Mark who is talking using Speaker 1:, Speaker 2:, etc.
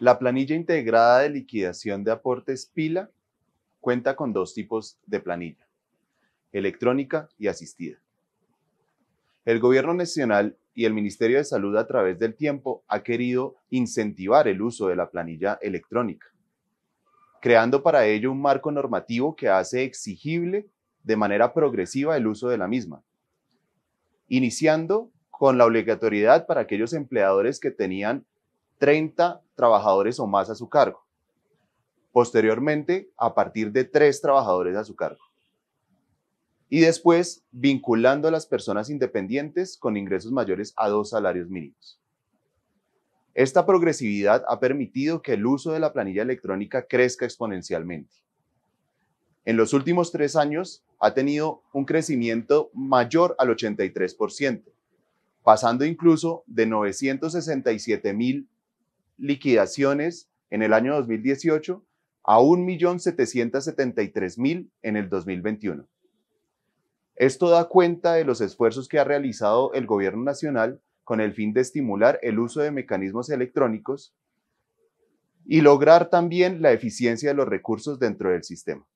Speaker 1: La planilla integrada de liquidación de aportes PILA cuenta con dos tipos de planilla, electrónica y asistida. El Gobierno Nacional y el Ministerio de Salud a través del tiempo ha querido incentivar el uso de la planilla electrónica, creando para ello un marco normativo que hace exigible de manera progresiva el uso de la misma, iniciando con la obligatoriedad para aquellos empleadores que tenían 30 trabajadores o más a su cargo. Posteriormente, a partir de tres trabajadores a su cargo. Y después, vinculando a las personas independientes con ingresos mayores a dos salarios mínimos. Esta progresividad ha permitido que el uso de la planilla electrónica crezca exponencialmente. En los últimos tres años ha tenido un crecimiento mayor al 83%, pasando incluso de 967 mil liquidaciones en el año 2018 a 1.773.000 en el 2021. Esto da cuenta de los esfuerzos que ha realizado el Gobierno Nacional con el fin de estimular el uso de mecanismos electrónicos y lograr también la eficiencia de los recursos dentro del sistema.